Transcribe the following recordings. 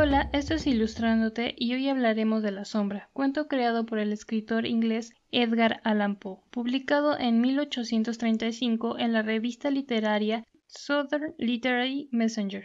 Hola, esto es Ilustrándote y hoy hablaremos de La Sombra, cuento creado por el escritor inglés Edgar Allan Poe, publicado en 1835 en la revista literaria Southern Literary Messenger.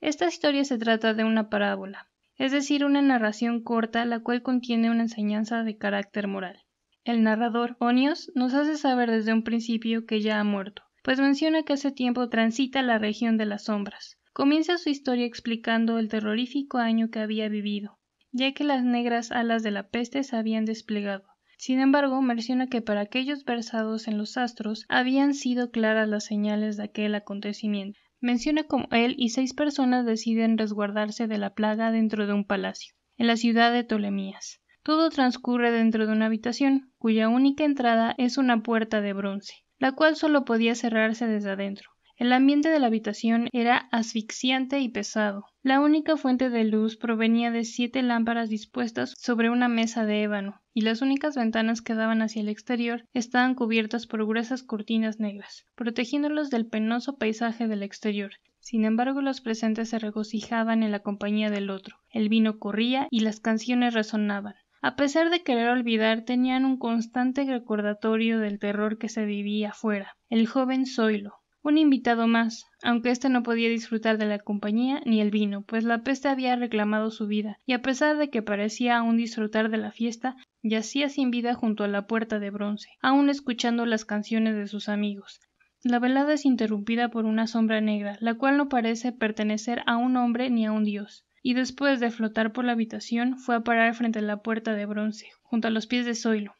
Esta historia se trata de una parábola, es decir, una narración corta la cual contiene una enseñanza de carácter moral. El narrador, Onios, nos hace saber desde un principio que ya ha muerto, pues menciona que hace tiempo transita la región de las sombras, comienza su historia explicando el terrorífico año que había vivido, ya que las negras alas de la peste se habían desplegado. Sin embargo, menciona que para aquellos versados en los astros habían sido claras las señales de aquel acontecimiento. Menciona cómo él y seis personas deciden resguardarse de la plaga dentro de un palacio, en la ciudad de Ptolemías. Todo transcurre dentro de una habitación, cuya única entrada es una puerta de bronce, la cual solo podía cerrarse desde adentro. El ambiente de la habitación era asfixiante y pesado. La única fuente de luz provenía de siete lámparas dispuestas sobre una mesa de ébano, y las únicas ventanas que daban hacia el exterior estaban cubiertas por gruesas cortinas negras, protegiéndolos del penoso paisaje del exterior. Sin embargo, los presentes se regocijaban en la compañía del otro. El vino corría y las canciones resonaban. A pesar de querer olvidar, tenían un constante recordatorio del terror que se vivía afuera. El joven Zoilo, un invitado más, aunque éste no podía disfrutar de la compañía ni el vino, pues la peste había reclamado su vida, y a pesar de que parecía aún disfrutar de la fiesta, yacía sin vida junto a la puerta de bronce, aún escuchando las canciones de sus amigos. La velada es interrumpida por una sombra negra, la cual no parece pertenecer a un hombre ni a un dios, y después de flotar por la habitación fue a parar frente a la puerta de bronce, junto a los pies de Zoilo.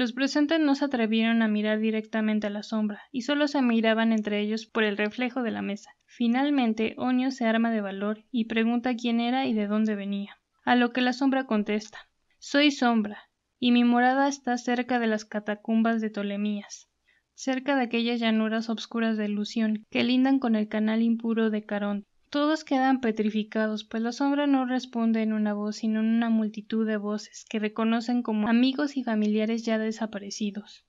Los presentes no se atrevieron a mirar directamente a la sombra, y solo se miraban entre ellos por el reflejo de la mesa. Finalmente, Onio se arma de valor y pregunta quién era y de dónde venía. A lo que la sombra contesta Soy sombra, y mi morada está cerca de las catacumbas de Ptolemías, cerca de aquellas llanuras obscuras de ilusión que lindan con el canal impuro de Carón. Todos quedan petrificados, pues la sombra no responde en una voz, sino en una multitud de voces que reconocen como amigos y familiares ya desaparecidos.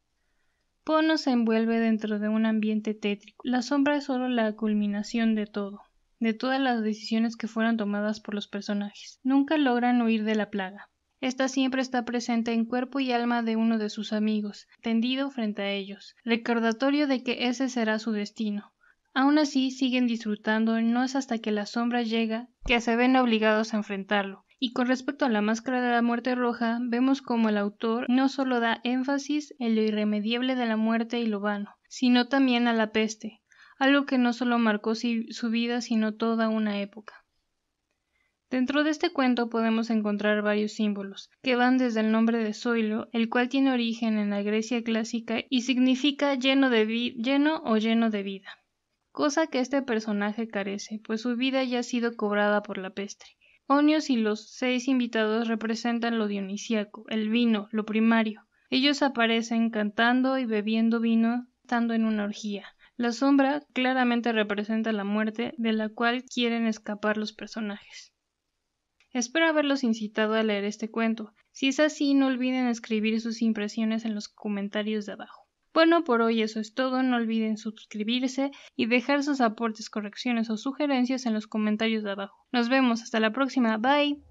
Pono se envuelve dentro de un ambiente tétrico. La sombra es solo la culminación de todo, de todas las decisiones que fueron tomadas por los personajes. Nunca logran huir de la plaga. Esta siempre está presente en cuerpo y alma de uno de sus amigos, tendido frente a ellos, recordatorio de que ese será su destino. Aún así siguen disfrutando no es hasta que la sombra llega que se ven obligados a enfrentarlo. Y con respecto a la máscara de la muerte roja, vemos como el autor no solo da énfasis en lo irremediable de la muerte y lo vano, sino también a la peste, algo que no solo marcó su vida, sino toda una época. Dentro de este cuento podemos encontrar varios símbolos, que van desde el nombre de Zoilo, el cual tiene origen en la Grecia clásica y significa lleno, de lleno o lleno de vida, cosa que este personaje carece, pues su vida ya ha sido cobrada por la peste. Onios y los seis invitados representan lo dionisíaco, el vino, lo primario. Ellos aparecen cantando y bebiendo vino, estando en una orgía. La sombra claramente representa la muerte de la cual quieren escapar los personajes. Espero haberlos incitado a leer este cuento. Si es así, no olviden escribir sus impresiones en los comentarios de abajo. Bueno, por hoy eso es todo. No olviden suscribirse y dejar sus aportes, correcciones o sugerencias en los comentarios de abajo. Nos vemos hasta la próxima. Bye.